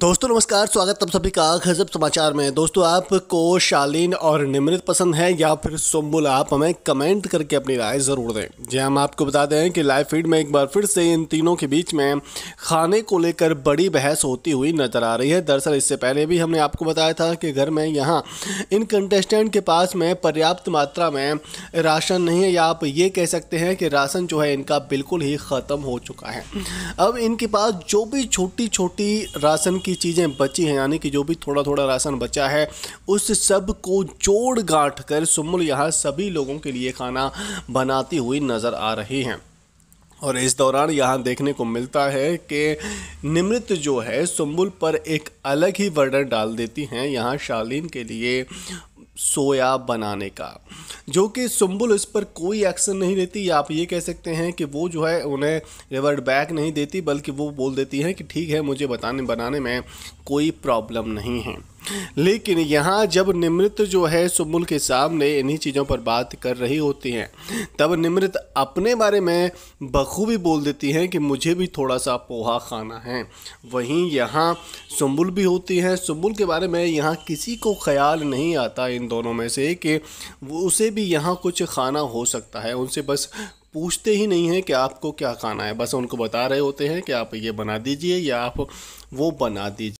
दोस्तों नमस्कार स्वागत तब सभी का गजब समाचार में दोस्तों आपको शालीन और निमृत पसंद है या फिर सुम्बुल आप हमें कमेंट करके अपनी राय ज़रूर दें जी हाँ, हम आपको बता दें कि लाइव फीड में एक बार फिर से इन तीनों के बीच में खाने को लेकर बड़ी बहस होती हुई नज़र आ रही है दरअसल इससे पहले भी हमने आपको बताया था कि घर में यहाँ इन कंटेस्टेंट के पास में पर्याप्त मात्रा में राशन नहीं है या आप ये कह सकते हैं कि राशन जो है इनका बिल्कुल ही ख़त्म हो चुका है अब इनके पास जो भी छोटी छोटी राशन की चीज़ें बची हैं यानी कि जो भी थोड़ा थोड़ा राशन बचा है उस सब को जोड़ गांठ कर सुमुल यहाँ सभी लोगों के लिए खाना बनाती हुई नज़र आ रही हैं और इस दौरान यहाँ देखने को मिलता है कि निमृत जो है सुम्बुल पर एक अलग ही वर्डर डाल देती हैं यहाँ शालीन के लिए सोया बनाने का जो कि सुम्बुल इस पर कोई एक्शन नहीं लेती आप ये कह सकते हैं कि वो जो है उन्हें रिवर्ट बैक नहीं देती बल्कि वो बोल देती हैं कि ठीक है मुझे बताने बनाने में कोई प्रॉब्लम नहीं है लेकिन यहाँ जब निमृत जो है सुमुल के सामने इन्हीं चीज़ों पर बात कर रही होती हैं तब निमृत अपने बारे में बखूबी बोल देती हैं कि मुझे भी थोड़ा सा पोहा खाना है वहीं यहाँ सुम्बुल भी होती हैं सुम्बुल के बारे में यहाँ किसी को ख्याल नहीं आता इन दोनों में से कि वो उसे भी यहाँ कुछ खाना हो सकता है उनसे बस पूछते ही नहीं हैं कि आपको क्या खाना है बस उनको बता रहे होते हैं कि आप ये बना दीजिए या आप वो बना दीजिए